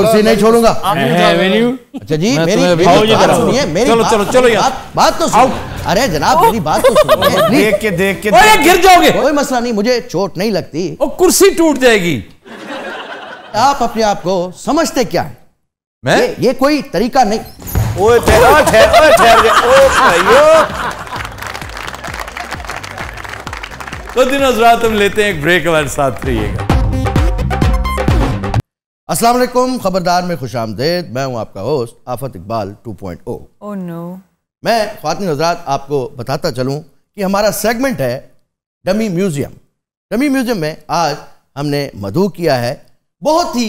कुर्सी नहीं छोड़ूंगा अच्छा जी मेरी मेरी चलो चलो चलो यार बात तो सुनो अरे जनाब मेरी बात तो सुनिए देख के देख के ओए गिर जाओगे कोई मसला नहीं मुझे चोट नहीं लगती ओ कुर्सी टूट जाएगी आप अपने आप को समझते क्या है मैं ये, ये कोई तरीका नहीं ओए तेरा ठहर ठहर ठहर ओ भाइयों तो दिन हजरात हम लेते हैं एक ब्रेक हमारे साथ रहिएगा अस्सलाम वालेकुम खबरदार में खुश आमदेद मैं हूं आपका होस्ट आफत इकबाल 2.0 ओह नो मैं खातिन हजरात आपको बताता चलूं कि हमारा सेगमेंट है डमी म्यूज़ियम डमी म्यूज़ियम में आज हमने मधु किया है बहुत ही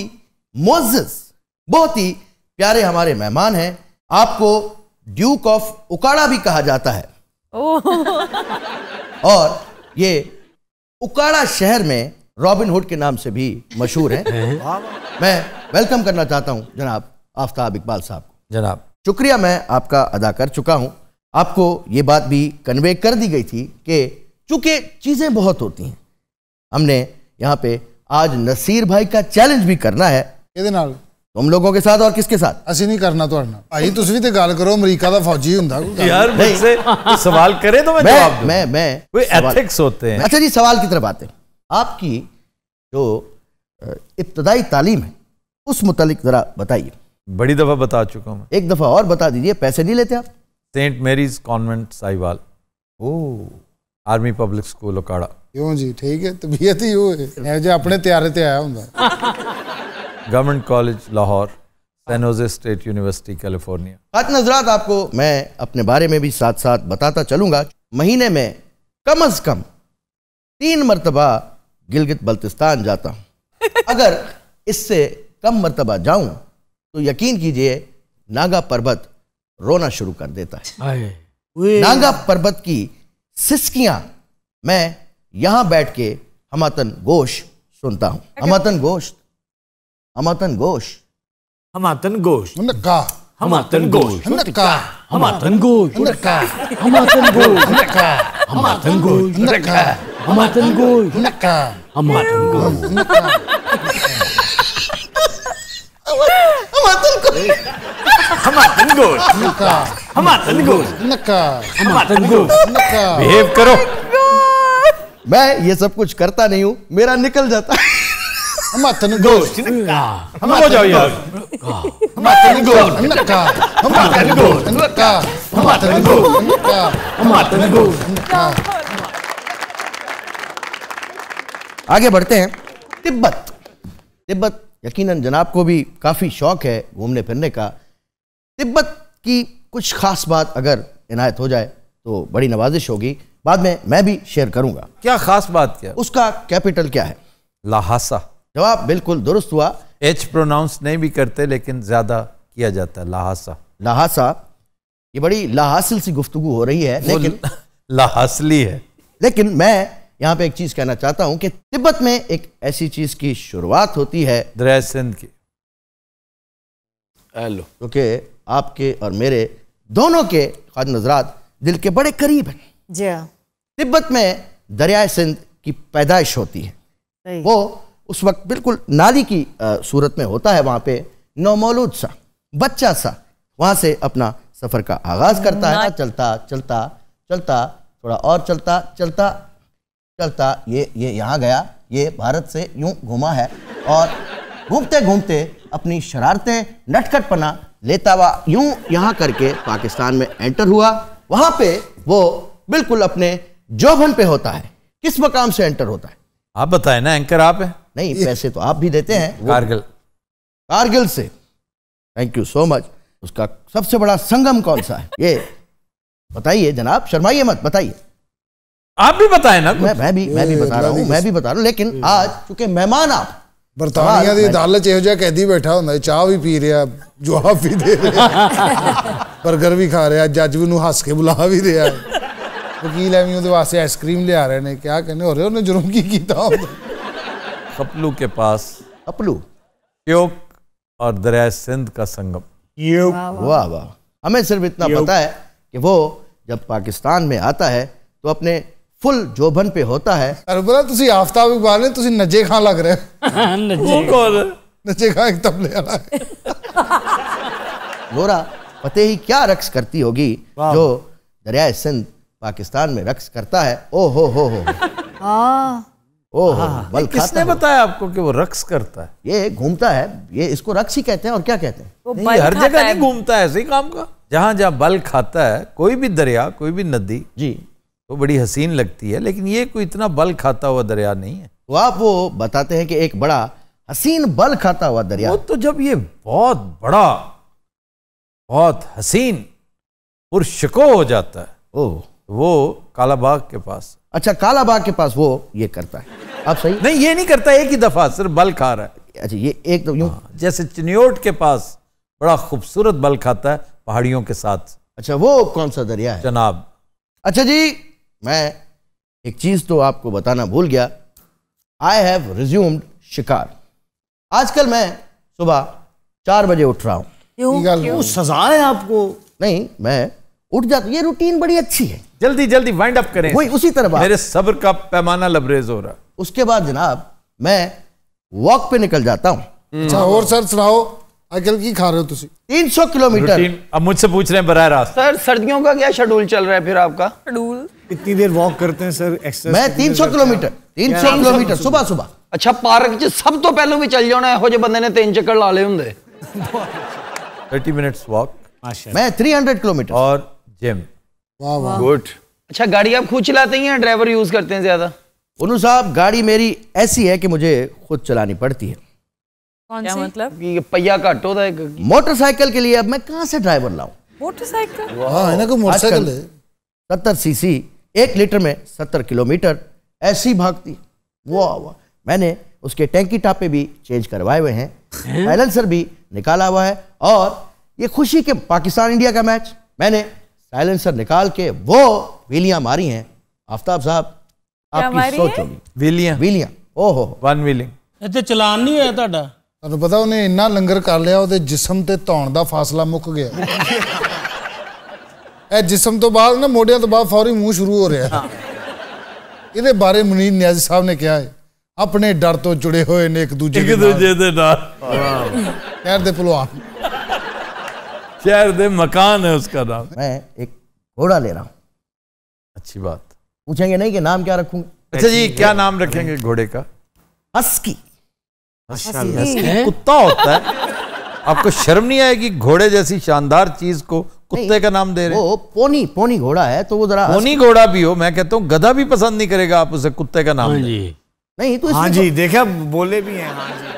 मोजस बहुत ही प्यारे हमारे मेहमान हैं आपको ड्यूक ऑफ उकाड़ा भी कहा जाता है oh. और ये उकाड़ा शहर में रॉबिन हुड के नाम से भी मशहूर हैं मैं वेलकम करना चाहता हूं जनाब आफ्ताब इकबाल साहब को जनाब शुक्रिया मैं आपका अदा कर चुका हूं आपको ये बात भी कन्वे कर दी गई थी कि चूंकि चीज़ें बहुत होती हैं हमने यहाँ पे आज नसीर भाई का चैलेंज भी करना है तुम लोगों के साथ और किसके साथ असि नहीं करना तो ਭਾਈ ਤੁਸੀਂ ਵੀ ਤੇ ਗੱਲ ਕਰੋ ਅਮਰੀਕਾ ਦਾ ਫੌਜੀ ਹੁੰਦਾ यार मुझसे सवाल करे तो मैं मैं जवाब मैं मैं कोई एथिक्स होते हैं अच्छा जी सवाल की तरफ आते हैं आपकी जो इब्तदाई तालीम है उस मुतलिक ज़रा बताइए बड़ी दफ़ा बता चुका हूँ एक दफ़ा और बता दीजिए पैसे नहीं लेते आप सेंट मेरीज कॉन्वेंट साहिवाल ओ आर्मी पब्लिक स्कूल उकाड़ा क्यों जी ठीक है तबीयत ही ਉਹ ਹੈ ਜੇ ਆਪਣੇ ਤਿਆਰੇ ਤੇ ਆਇਆ ਹੁੰਦਾ government college state university California हत नजरात आपको मैं अपने बारे में भी साथ साथ बताता चलूंगा महीने में कम अज कम तीन मरतबा गिलगित बल्तिस्तान जाता हूँ अगर इससे कम मरतबा जाऊं तो यकीन कीजिए नागा पर्वत रोना शुरू कर देता है नागा पर्वत की सिस्कियां मैं यहां बैठ के हमातन गोश सुनता हूं हमातन गोश हमातन गोश हमातन गोश का हमातन गोश का हमातन गोश का हमातन गोश का हमातन गोश का Ama Tenggul. Nak ka. Ama Tenggul. Nak ka. Ama Tenggul. Ama Tenggul. Nak ka. Ama Tenggul. Nak ka. Ama Tenggul. Nak ka. Behave करो मैं ये सब कुछ करता नहीं हूँ मेरा निकल जाता हम तनगोल हम हो जाओ यार हम तनगोल नक्का हम तनगोल नक्का हम तनगोल नक्का हम तनगोल नक्का आगे बढ़ते हैं तिब्बत तिब्बत यकीनन जनाब को भी काफ़ी शौक है घूमने फिरने का तिब्बत की कुछ खास बात अगर इनायत हो जाए तो बड़ी नवाजिश होगी बाद में मैं भी शेयर करूंगा क्या खास बात क्या उसका कैपिटल क्या है लाहासा जवाब बिल्कुल दुरुस्त हुआ एच प्रोनाउंस नहीं भी करते लेकिन ज़्यादा किया जाता है लाहासा लाहासा ये बड़ी लाहासिल सी गुफ्तु हो रही है लेकिन लाहासली है लेकिन मैं यहां पे एक चीज कहना चाहता हूं कि तिब्बत में एक ऐसी चीज की शुरुआत होती है सिंध की हेलो क्योंकि आपके और मेरे दोनों के खाद नजरात दिल के बड़े करीब हैं जी हाँ। तिब्बत में दरियाए सिंध की पैदाइश होती है वो उस वक्त बिल्कुल नाली की सूरत में होता है वहां पे नौमौलूद सा बच्चा सा वहां से अपना सफ़र का आगाज़ करता है चलता चलता चलता थोड़ा और चलता चलता चलता ये ये यहाँ गया ये भारत से यूं घुमा है और घूमते घूमते अपनी शरारतें नटखटपना लेता हुआ यूं यहाँ करके पाकिस्तान में एंटर हुआ वहाँ पे वो बिल्कुल अपने जोबन पे होता है किस मकाम से एंटर होता है आप बताए ना एंकर आप है नहीं पैसे तो आप भी देते हैं कारगिल कारगिल से थैंक यू सो मच उसका सबसे बड़ा संगम कौन सा है ये बताइए जनाब शर्माइए मत बताइए आप भी बताए ना मैं मैं भी मैं भी बता रहा हूँ मैं भी बता रहा हूँ लेकिन हम्म। आज चूंकि मेहमान आप ਬਰਤਾਨੀਆ की अदालत यह ਜਿਹਾ ਕੈਦੀ ਬੈਠਾ ਹੁੰਦਾ ਚਾਹ ਵੀ ਪੀ ਰਿਹਾ ਜਵਾਬ ਵੀ ਦੇ ਰਿਹਾ 버ਗਰ ਵੀ ਖਾ ਰਿਹਾ ਜੱਜ ਵੀ ਨੂੰ ਹੱਸ ਕੇ ਬੁਲਾ ਵੀ ਰਿਹਾ ਵਕੀਲ ਐਵੇਂ ਉਹਦੇ ਵਾਸਤੇ ਆਈਸਕ੍ਰੀਮ ਲਿਆ ਰਹੇ ਨੇ ਕਿਆ ਕਹਿੰਦੇ ਹੋ ਰਹੇ ਉਹਨੇ ਜੁਰਮ कपलू के पास कपलू योग और दरिया सिंध का संगम वाह वाह हमें सिर्फ इतना पता है कि वो जब पाकिस्तान में आता है तो अपने फुल जोबन पे होता है ਅਰਬਰਾ ਤੁਸੀਂ ਆਫਤਾਬ ਇਕਬਾਲ ਨੇ ਤੁਸੀਂ ਨਜੇ ਖਾਂ ਲੱਗ ਰਹੇ ਹੋ ਨਜੇ ਕੋਲ नचे एक तबले वाला है लोरा पते ही क्या रक्स करती होगी जो दरियाए सिंध पाकिस्तान में रक्स करता है ओ हो हो हो हाँ। ओ हो हाँ, किसने बताया आपको कि वो रक्स करता है ये घूमता है ये इसको रक्स ही कहते हैं और क्या कहते हैं ये हर जगह नहीं घूमता है ऐसे ही काम का जहाँ जहाँ बल खाता है कोई भी दरिया कोई भी नदी जी वो बड़ी हसीन लगती है लेकिन ये कोई इतना बल खाता हुआ दरिया नहीं है तो आप वो बताते हैं कि एक बड़ा हसीन बल खाता हुआ दरिया वो तो जब ये बहुत बड़ा बहुत हसीन पुरशको हो जाता है ओ वो कालाबाग के पास अच्छा कालाबाग के पास वो ये करता है आप सही नहीं ये नहीं करता एक ही दफा सिर्फ बल खा रहा है अच्छा ये एक दफा हाँ, जैसे चिन्योट के पास बड़ा खूबसूरत बल खाता है पहाड़ियों के साथ अच्छा वो कौन सा दरिया है जनाब अच्छा जी मैं एक चीज़ तो आपको बताना भूल गया आई हैव रिज्यूम्ड शिकार आजकल मैं सुबह चार बजे उठ रहा क्यों सजा है आपको नहीं मैं उठ जाता ये रूटीन बड़ी अच्छी है जल्दी जल्दी वाइंड अप करें वही उसी तरह मेरे सब्र का पैमाना लबरेज हो रहा उसके बाद जनाब मैं वॉक पे निकल जाता हूँ हम्म। अच्छा और सर सुनाओ आजकल की खा रहे हो तुम तीन सौ किलोमीटर अब मुझसे पूछ रहे हैं बरह रास्त सर सर्दियों का क्या शेड्यूल चल रहा है फिर आपका शेड्यूल कितनी देर वॉक करते हैं सर एक्सरसाइज मैं 300 ਕਿਲੋਮੀਟਰ 300 ਕਿਲੋਮੀਟਰ ਸਵੇਰ ਸਵੇਰ सुबह ਪਾਰਕ 'ਚ ਸਭ सब तो पहले भी चल जाना ਜਿਹੇ बंद ने तीन चक्कर ला ले होंगे थर्टी ਮਿੰਟਸ वॉक मैं थ्री हंड्रेड किलोमीटर और जिम गुड अच्छा गाड़ी आप खुद चलाते हैं या ड्राइवर यूज करते हैं ज्यादा उनु साहब गाड़ी मेरी ऐसी है कि मुझे खुद चलानी पड़ती है कौन सी मतलब ये पहिया का होता है मोटरसाइकिल के लिए अब मैं कहाँ से ड्राइवर लाऊं मोटरसाइकिल वाह है ना मोटरसाइकिल सत्तर सीसी एक लीटर में सत्तर किलोमीटर ऐसी भागती वो वाह मैंने उसके टैंकी टापे भी चेंज करवाए हुए हैं साइलेंसर भी निकाला हुआ है और ये खुशी के पाकिस्तान इंडिया का मैच मैंने साइलेंसर निकाल के वो विलियां मारी हैं आफ्ताब साहब आपकी सोच होगी विलियां वीलियाँ ओहो वन वीलिंग ਇੱਥੇ ਚਲਾਨ ਨਹੀਂ ਹੋਇਆ तो पता ਪਤਾ ਉਹਨੇ ਇੰਨਾ ਲੰਗਰ ਕਰ ਲਿਆ ਉਹਦੇ ਜਿਸਮ ਤੇ ਧੌਣ ਦਾ ਫਾਸਲਾ ਮੁੱਕ ਗਿਆ ਇਹ ਜਿਸਮ ਤੋਂ ਬਾਅਦ ਨਾ ਮੋਢਿਆਂ ਤੋਂ ਬਾਅਦ ਫੌਰੀ ਮੂੰਹ ਸ਼ੁਰੂ ਹੋ ਰਿਹਾ ਹਾਂ ਇਹਦੇ ਬਾਰੇ ਮੁਨੀਰ ਨਿਆਜ਼ੀ ਸਾਹਿਬ ਨੇ ਕਿਹਾ ਹੈ ਆਪਣੇ ਡਰ ਤੋਂ ਜੁੜੇ ਹੋਏ ਨੇ ਇੱਕ ਦੂਜੇ ਇੱਕ ਦੂਜੇ ਦੇ ਨਾਲ ਸ਼ਹਿਰ ਦੇ ਪਹਿਲਵਾਨ शहर दे मकान है उसका नाम मैं एक घोड़ा ले रहा हूँ अच्छी बात पूछेंगे नहीं कि नाम क्या रखूंगा अच्छा जी क्या नाम रखेंगे घोड़े का हस्की कुत्ता होता है आपको शर्म नहीं आएगी घोड़े जैसी शानदार चीज को कुत्ते का नाम दे रहे वो पोनी पोनी घोड़ा है तो वो जरा पोनी घोड़ा भी हो मैं कहता हूँ गधा भी पसंद नहीं करेगा आप उसे कुत्ते का नाम हाँ जी नहीं तो हाँ जी तो- देखा बोले भी हैं हाँ जी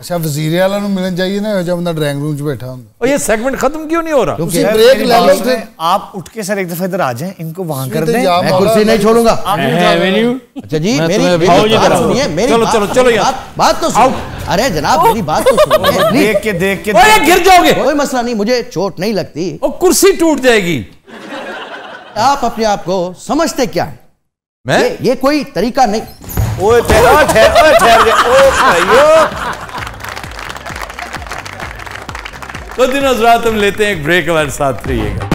अच्छा वजीर आला मिलन ਮਿਲਣ ना जब ਜਿਹਾ ड्राइंग रूम ਰੂਮ 'ਚ ਬੈਠਾ ਹੁੰਦਾ ਉਹ ਇਹ ਸੈਗਮੈਂਟ ਖਤਮ ਕਿਉਂ ਨਹੀਂ ਹੋ ਰਹਾ ਤੁਸੀਂ ਬ੍ਰੇਕ ਲੈ ਲਓ ਤੇ ਆਪ ਉੱਠ ਕੇ ਸਰ ਇੱਕ ਦਫਾ ਇਧਰ इनको वहां कर दें मैं कुर्सी नहीं छोड़ूंगा अच्छा जी मेरी आओ सुनिए मेरी चलो चलो चलो यार बात तो सुनो अरे जनाब मेरी बात तो देख के देख के अरे गिर जाओगे कोई मसला नहीं मुझे चोट नहीं लगती और कुर्सी टूट जाएगी आप अपने आप को समझते क्या है मैं ये, ये कोई तरीका नहीं ओए ठहरा ठहरा ठहर तो दिन हजरात हम लेते हैं एक ब्रेक हमारे साथ रहिएगा